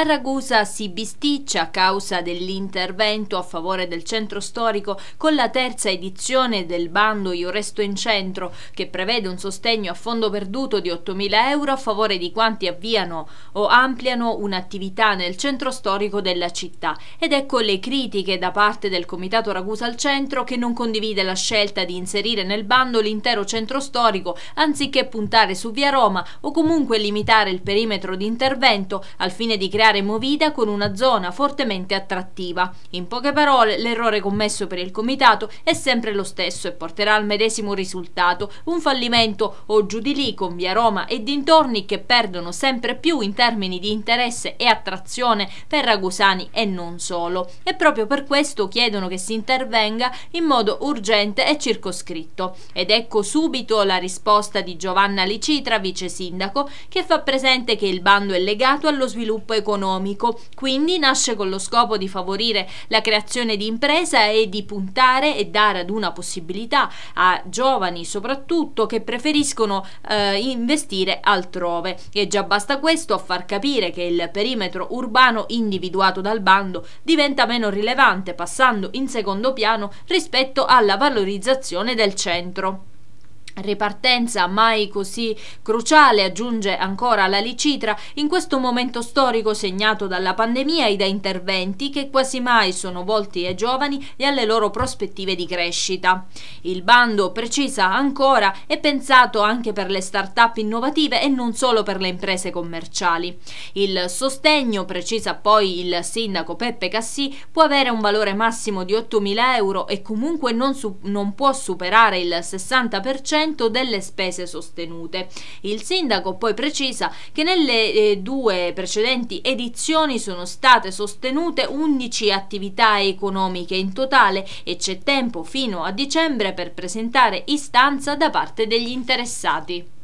A Ragusa si bisticcia a causa dell'intervento a favore del centro storico con la terza edizione del bando Io Resto in Centro, che prevede un sostegno a fondo perduto di 8.000 euro a favore di quanti avviano o ampliano un'attività nel centro storico della città. Ed ecco le critiche da parte del Comitato Ragusa al Centro che non condivide la scelta di inserire nel bando l'intero centro storico anziché puntare su via Roma o comunque limitare il perimetro di intervento al fine di creare creare Movida con una zona fortemente attrattiva. In poche parole, l'errore commesso per il comitato è sempre lo stesso e porterà al medesimo risultato, un fallimento o giù di lì con via Roma e dintorni che perdono sempre più in termini di interesse e attrazione per ragusani e non solo. E proprio per questo chiedono che si intervenga in modo urgente e circoscritto. Ed ecco subito la risposta di Giovanna Licitra, vice sindaco, che fa presente che il bando è legato allo sviluppo economico economico, quindi nasce con lo scopo di favorire la creazione di impresa e di puntare e dare ad una possibilità a giovani soprattutto che preferiscono eh, investire altrove e già basta questo a far capire che il perimetro urbano individuato dal bando diventa meno rilevante passando in secondo piano rispetto alla valorizzazione del centro ripartenza mai così cruciale, aggiunge ancora la Licitra, in questo momento storico segnato dalla pandemia e da interventi che quasi mai sono volti ai giovani e alle loro prospettive di crescita. Il bando, precisa ancora, è pensato anche per le start-up innovative e non solo per le imprese commerciali. Il sostegno, precisa poi il sindaco Peppe Cassì, può avere un valore massimo di 8.000 euro e comunque non, non può superare il 60% 100% delle spese sostenute. Il sindaco poi precisa che nelle eh, due precedenti edizioni sono state sostenute 11 attività economiche in totale e c'è tempo fino a dicembre per presentare istanza da parte degli interessati.